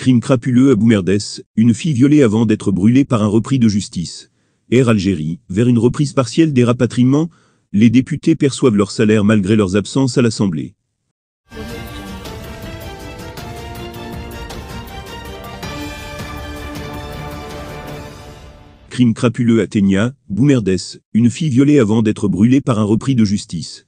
Crime crapuleux à Boumerdès, une fille violée avant d'être brûlée par un repris de justice. Air Algérie, vers une reprise partielle des rapatriements, les députés perçoivent leur salaire malgré leurs absences à l'Assemblée. Crime crapuleux à Ténia, Boumerdès, une fille violée avant d'être brûlée par un repris de justice.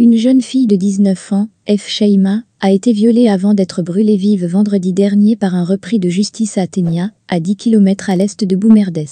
Une jeune fille de 19 ans, F. Sheima, a été violée avant d'être brûlée vive vendredi dernier par un repris de justice à Athénia, à 10 km à l'est de Boumerdès.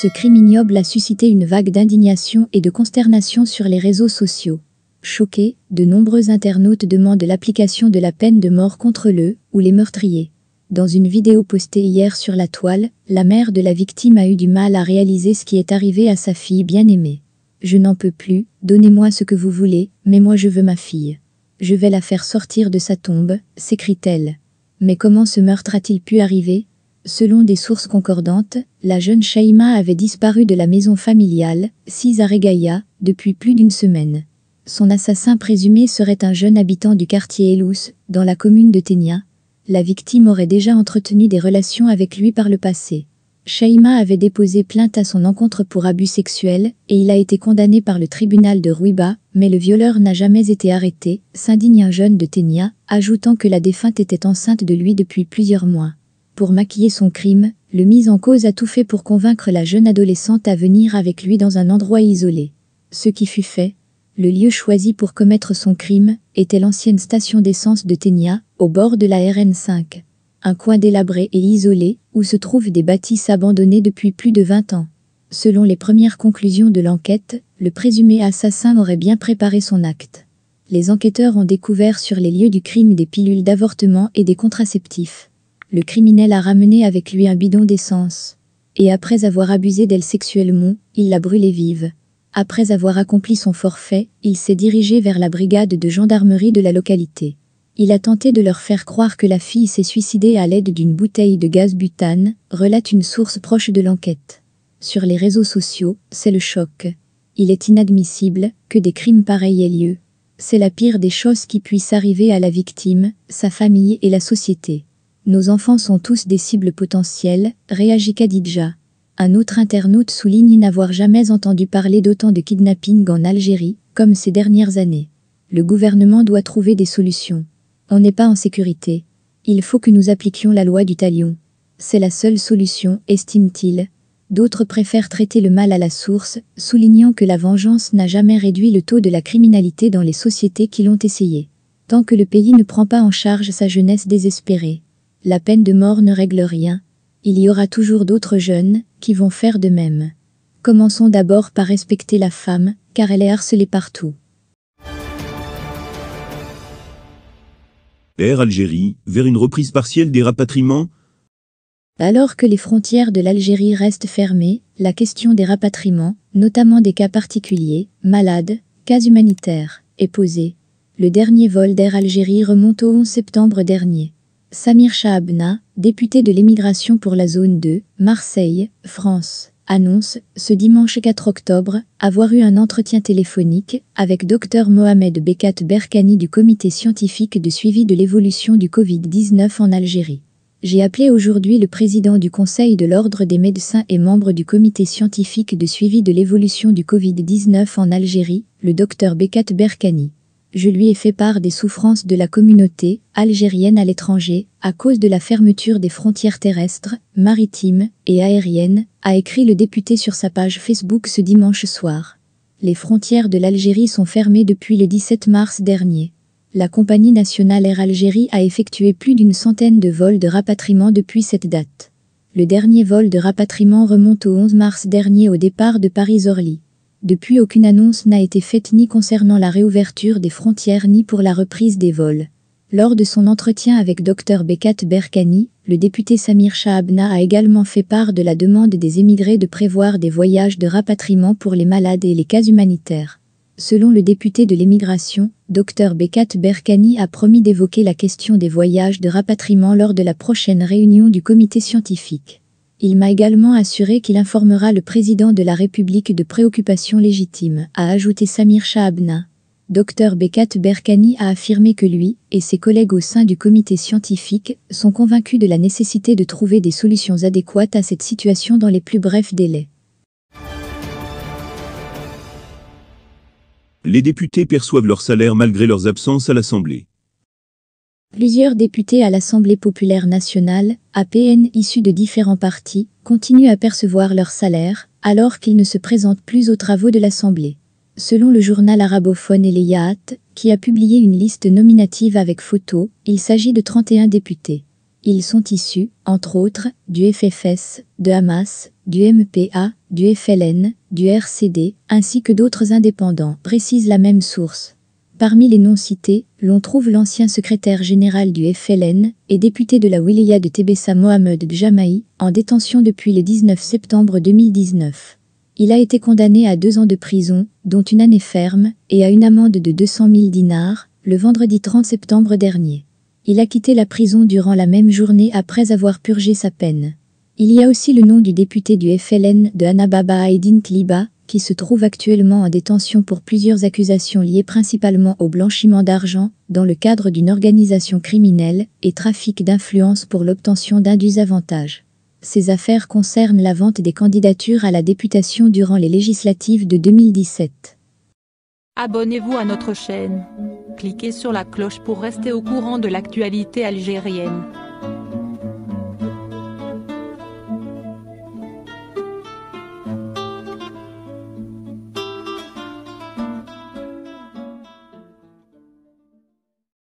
Ce crime ignoble a suscité une vague d'indignation et de consternation sur les réseaux sociaux. Choqués, de nombreux internautes demandent l'application de la peine de mort contre le ou les meurtriers. Dans une vidéo postée hier sur la toile, la mère de la victime a eu du mal à réaliser ce qui est arrivé à sa fille bien-aimée. Je n'en peux plus, donnez-moi ce que vous voulez, mais moi je veux ma fille. Je vais la faire sortir de sa tombe, s'écrie-t-elle. Mais comment ce meurtre a-t-il pu arriver Selon des sources concordantes, la jeune Shaima avait disparu de la maison familiale, Cisaregaïa, depuis plus d'une semaine. Son assassin présumé serait un jeune habitant du quartier Elous, dans la commune de Ténia. La victime aurait déjà entretenu des relations avec lui par le passé. Shaima avait déposé plainte à son encontre pour abus sexuels et il a été condamné par le tribunal de Ruiba, mais le violeur n'a jamais été arrêté, s'indigne un jeune de Ténia, ajoutant que la défunte était enceinte de lui depuis plusieurs mois. Pour maquiller son crime, le mise en cause a tout fait pour convaincre la jeune adolescente à venir avec lui dans un endroit isolé. Ce qui fut fait, le lieu choisi pour commettre son crime était l'ancienne station d'essence de Ténia, au bord de la RN5 un coin délabré et isolé où se trouvent des bâtisses abandonnées depuis plus de 20 ans. Selon les premières conclusions de l'enquête, le présumé assassin aurait bien préparé son acte. Les enquêteurs ont découvert sur les lieux du crime des pilules d'avortement et des contraceptifs. Le criminel a ramené avec lui un bidon d'essence. Et après avoir abusé d'elle sexuellement, il l'a brûlée vive. Après avoir accompli son forfait, il s'est dirigé vers la brigade de gendarmerie de la localité. Il a tenté de leur faire croire que la fille s'est suicidée à l'aide d'une bouteille de gaz butane, relate une source proche de l'enquête. Sur les réseaux sociaux, c'est le choc. Il est inadmissible que des crimes pareils aient lieu. C'est la pire des choses qui puissent arriver à la victime, sa famille et la société. Nos enfants sont tous des cibles potentielles, réagit Khadija. Un autre internaute souligne n'avoir jamais entendu parler d'autant de kidnapping en Algérie, comme ces dernières années. Le gouvernement doit trouver des solutions. On n'est pas en sécurité. Il faut que nous appliquions la loi du talion. C'est la seule solution, estime-t-il. D'autres préfèrent traiter le mal à la source, soulignant que la vengeance n'a jamais réduit le taux de la criminalité dans les sociétés qui l'ont essayé. Tant que le pays ne prend pas en charge sa jeunesse désespérée, la peine de mort ne règle rien. Il y aura toujours d'autres jeunes qui vont faire de même. Commençons d'abord par respecter la femme, car elle est harcelée partout. Air Algérie, vers une reprise partielle des rapatriements alors que les frontières de l'Algérie restent fermées, la question des rapatriements, notamment des cas particuliers, malades, cas humanitaires, est posée. Le dernier vol d'Air Algérie remonte au 11 septembre dernier. Samir Shahabna, député de l'émigration pour la zone 2, Marseille, France annonce, ce dimanche 4 octobre, avoir eu un entretien téléphonique avec Dr Mohamed Bekat Berkani du comité scientifique de suivi de l'évolution du Covid-19 en Algérie. J'ai appelé aujourd'hui le président du Conseil de l'Ordre des médecins et membre du comité scientifique de suivi de l'évolution du Covid-19 en Algérie, le Dr Bekat Berkani je lui ai fait part des souffrances de la communauté algérienne à l'étranger à cause de la fermeture des frontières terrestres, maritimes et aériennes, a écrit le député sur sa page Facebook ce dimanche soir. Les frontières de l'Algérie sont fermées depuis le 17 mars dernier. La compagnie nationale Air Algérie a effectué plus d'une centaine de vols de rapatriement depuis cette date. Le dernier vol de rapatriement remonte au 11 mars dernier au départ de Paris-Orly. Depuis aucune annonce n'a été faite ni concernant la réouverture des frontières ni pour la reprise des vols. Lors de son entretien avec Dr Bekat Berkani, le député Samir Shahabna a également fait part de la demande des émigrés de prévoir des voyages de rapatriement pour les malades et les cas humanitaires. Selon le député de l'émigration, Dr Bekat Berkani a promis d'évoquer la question des voyages de rapatriement lors de la prochaine réunion du comité scientifique. Il m'a également assuré qu'il informera le président de la République de préoccupations légitimes, a ajouté Samir Shahabna. Dr Bekat Berkani a affirmé que lui et ses collègues au sein du comité scientifique sont convaincus de la nécessité de trouver des solutions adéquates à cette situation dans les plus brefs délais. Les députés perçoivent leur salaire malgré leurs absences à l'Assemblée. Plusieurs députés à l'Assemblée populaire nationale, APN issus de différents partis, continuent à percevoir leur salaire, alors qu'ils ne se présentent plus aux travaux de l'Assemblée. Selon le journal arabophone Yat, qui a publié une liste nominative avec photos, il s'agit de 31 députés. Ils sont issus, entre autres, du FFS, de Hamas, du MPA, du FLN, du RCD, ainsi que d'autres indépendants, précise la même source. Parmi les noms cités, l'on trouve l'ancien secrétaire général du FLN et député de la Wilaya de Tebessa Mohamed Djamaï, en détention depuis le 19 septembre 2019. Il a été condamné à deux ans de prison, dont une année ferme, et à une amende de 200 000 dinars, le vendredi 30 septembre dernier. Il a quitté la prison durant la même journée après avoir purgé sa peine. Il y a aussi le nom du député du FLN de Anababa Aydin Kliba qui se trouve actuellement en détention pour plusieurs accusations liées principalement au blanchiment d'argent dans le cadre d'une organisation criminelle et trafic d'influence pour l'obtention d'indus avantages. Ces affaires concernent la vente des candidatures à la députation durant les législatives de 2017. Abonnez-vous à notre chaîne. Cliquez sur la cloche pour rester au courant de l'actualité algérienne.